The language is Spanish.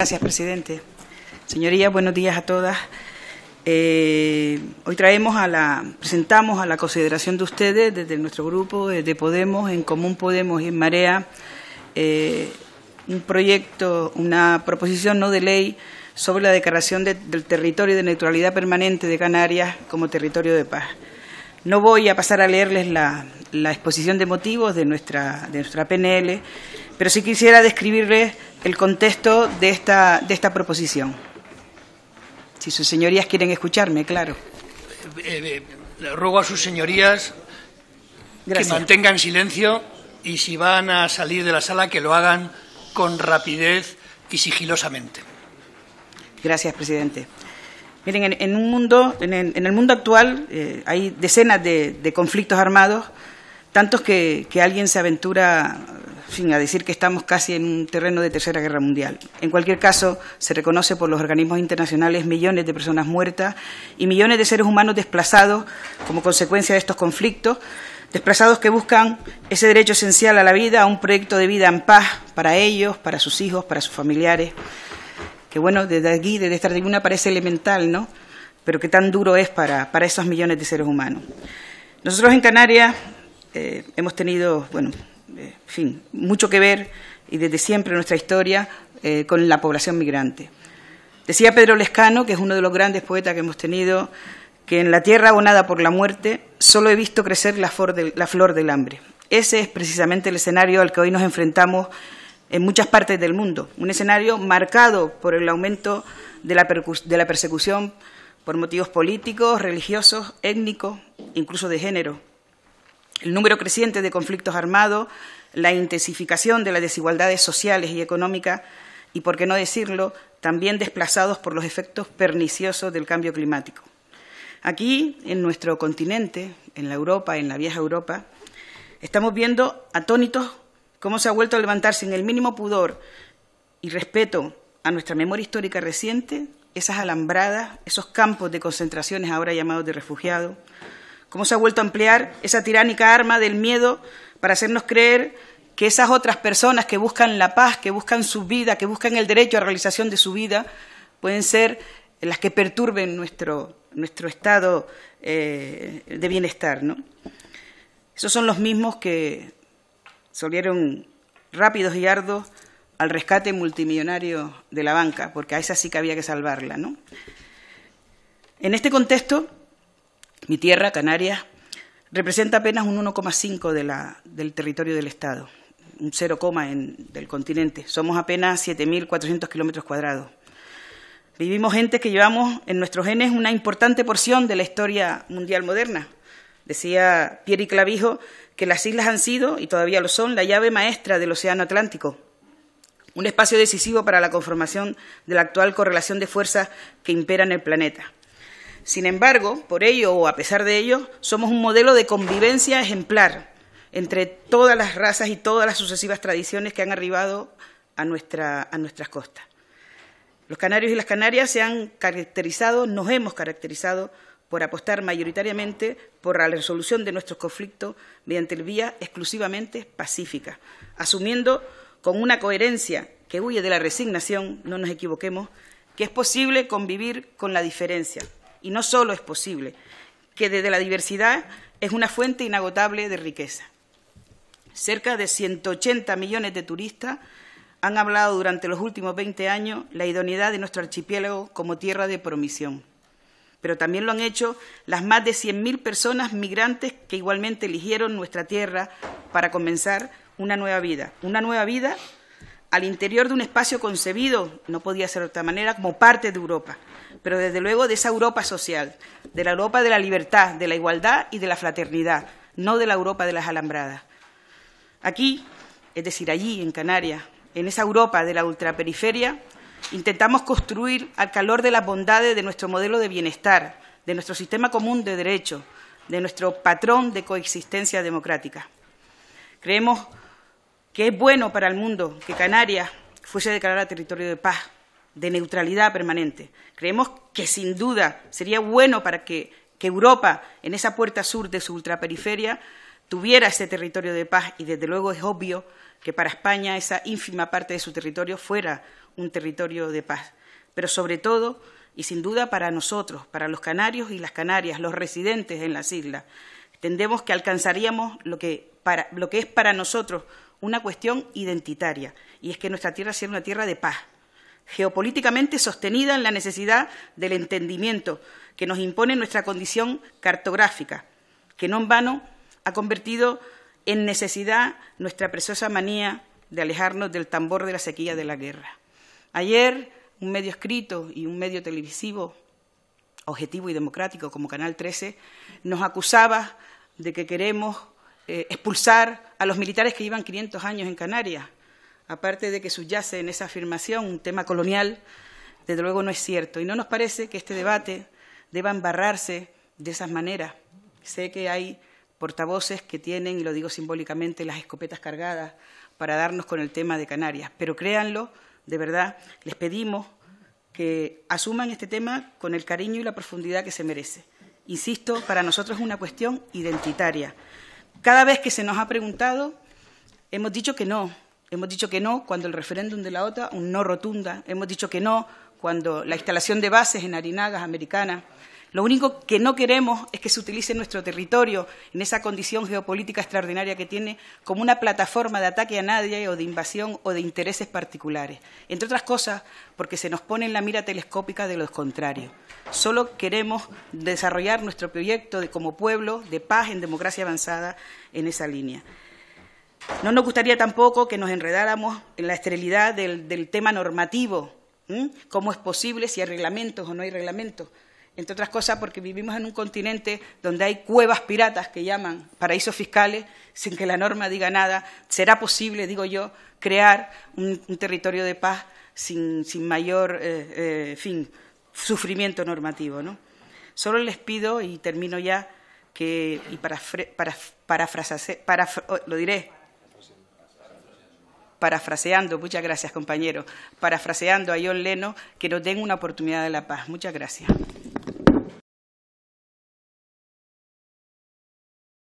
Gracias, presidente. Señorías, buenos días a todas. Eh, hoy traemos a la, presentamos a la consideración de ustedes desde nuestro grupo, de Podemos, en Común Podemos y en Marea, eh, un proyecto, una proposición no de ley sobre la declaración del territorio de neutralidad permanente de Canarias como territorio de paz. No voy a pasar a leerles la, exposición de motivos de nuestra, de nuestra PNL, pero sí quisiera describirles el contexto de esta, de esta proposición. Si sus señorías quieren escucharme, claro. Eh, eh, le ruego a sus señorías que mantengan silencio y si van a salir de la sala que lo hagan con rapidez y sigilosamente. Gracias, presidente. Miren, en, un mundo, en, el mundo actual eh, hay decenas de, conflictos armados, tantos que, que alguien se aventura fin, a decir que estamos casi en un terreno de Tercera Guerra Mundial. En cualquier caso, se reconoce por los organismos internacionales millones de personas muertas y millones de seres humanos desplazados como consecuencia de estos conflictos, desplazados que buscan ese derecho esencial a la vida, a un proyecto de vida en paz para ellos, para sus hijos, para sus familiares, que bueno, desde aquí, desde esta tribuna parece elemental, ¿no? Pero que tan duro es para, esos millones de seres humanos. Nosotros en Canarias eh, hemos tenido, bueno, eh, en fin, mucho que ver y desde siempre nuestra historia eh, con la población migrante. Decía Pedro Lescano, que es uno de los grandes poetas que hemos tenido, que en la tierra abonada por la muerte solo he visto crecer la flor, del, hambre. Ese es precisamente el escenario al que hoy nos enfrentamos en muchas partes del mundo, un escenario marcado por el aumento de la persecución por motivos políticos, religiosos, étnicos, incluso de género el número creciente de conflictos armados, la intensificación de las desigualdades sociales y económicas y, por qué no decirlo, también desplazados por los efectos perniciosos del cambio climático. Aquí, en nuestro continente, en la Europa, en la vieja Europa, estamos viendo atónitos cómo se ha vuelto a levantar sin el mínimo pudor y respeto a nuestra memoria histórica reciente esas alambradas, esos campos de concentraciones ahora llamados de refugiados, cómo se ha vuelto a emplear esa tiránica arma del miedo para hacernos creer que esas otras personas que buscan la paz, que buscan su vida, que buscan el derecho a realización de su vida, pueden ser las que perturben nuestro, nuestro estado eh, de bienestar. ¿no? Esos son los mismos que solieron rápidos y ardos al rescate multimillonario de la banca, porque a esa sí que había que salvarla. En este contexto, mi tierra, Canarias, representa apenas un 1,5 del territorio del Estado, un 0, en, del continente. Somos apenas 7.400 kilómetros cuadrados. Vivimos gente que llevamos en nuestros genes una importante porción de la historia mundial moderna. Decía Pierre Clavijo que las islas han sido, y todavía lo son, la llave maestra del Océano Atlántico, un espacio decisivo para la conformación de la actual correlación de fuerzas que impera en el planeta. Sin embargo, por ello o a pesar de ello, somos un modelo de convivencia ejemplar entre todas las razas y todas las sucesivas tradiciones que han arribado a, nuestras costas. Los canarios y las canarias se han caracterizado, nos hemos caracterizado por apostar mayoritariamente por la resolución de nuestros conflictos mediante el vía exclusivamente pacífica, asumiendo con una coherencia que huye de la resignación, no nos equivoquemos, que es posible convivir con la diferencia, y no solo es posible, que desde la diversidad es una fuente inagotable de riqueza. Cerca de 180 millones de turistas han hablado durante los últimos 20 años la idoneidad de nuestro archipiélago como tierra de promisión. Pero también lo han hecho las más de 100.000 personas migrantes que igualmente eligieron nuestra tierra para comenzar una nueva vida. Una nueva vida al interior de un espacio concebido, no podía ser de otra manera, como parte de Europa, pero desde luego de esa Europa social, de la Europa de la libertad, de la igualdad y de la fraternidad, no de la Europa de las alambradas. Aquí, es decir, allí, en Canarias, en esa Europa de la ultraperiferia, intentamos construir al calor de las bondades de nuestro modelo de bienestar, de nuestro sistema común de derechos, de nuestro patrón de coexistencia democrática. Creemos que es bueno para el mundo que Canarias fuese declarada territorio de paz, de neutralidad permanente. Creemos que sin duda sería bueno para que, Europa, en esa puerta sur de su ultraperiferia, tuviera ese territorio de paz y desde luego es obvio que para España esa ínfima parte de su territorio fuera un territorio de paz. Pero sobre todo, y sin duda para nosotros, para los canarios y las canarias, los residentes en las islas, entendemos que alcanzaríamos lo que, para, lo que es para nosotros una cuestión identitaria, y es que nuestra tierra sea una tierra de paz, geopolíticamente sostenida en la necesidad del entendimiento que nos impone nuestra condición cartográfica, que no en vano ha convertido en necesidad nuestra preciosa manía de alejarnos del tambor de la sequía de la guerra. Ayer, un medio escrito y un medio televisivo, objetivo y democrático como Canal 13, nos acusaba de que queremos eh, expulsar a los militares que llevan 500 años en Canarias aparte de que subyace en esa afirmación un tema colonial, desde luego no es cierto. Y no nos parece que este debate deba embarrarse de esas maneras. Sé que hay portavoces que tienen, y lo digo simbólicamente, las escopetas cargadas para darnos con el tema de Canarias. Pero créanlo, de verdad, les pedimos que asuman este tema con el cariño y la profundidad que se merece. Insisto, para nosotros es una cuestión identitaria. Cada vez que se nos ha preguntado, hemos dicho que no, Hemos dicho que no cuando el referéndum de la OTA, un no rotunda. Hemos dicho que no cuando la instalación de bases en Arinagas americana. Lo único que no queremos es que se utilice nuestro territorio en esa condición geopolítica extraordinaria que tiene como una plataforma de ataque a nadie o de invasión o de intereses particulares. Entre otras cosas, porque se nos pone en la mira telescópica de los contrarios. Solo queremos desarrollar nuestro proyecto de, como pueblo de paz en democracia avanzada en esa línea. No nos gustaría tampoco que nos enredáramos en la esterilidad del, del tema normativo. ¿Cómo es posible si hay reglamentos o no hay reglamentos? Entre otras cosas porque vivimos en un continente donde hay cuevas piratas que llaman paraísos fiscales sin que la norma diga nada. ¿Será posible, digo yo, crear un, territorio de paz sin, mayor eh, eh, fin, sufrimiento normativo? ¿no? Solo les pido, y termino ya, que, y para, para, para lo diré, parafraseando, muchas gracias compañero, parafraseando a John Leno, que nos den una oportunidad de la paz. Muchas gracias.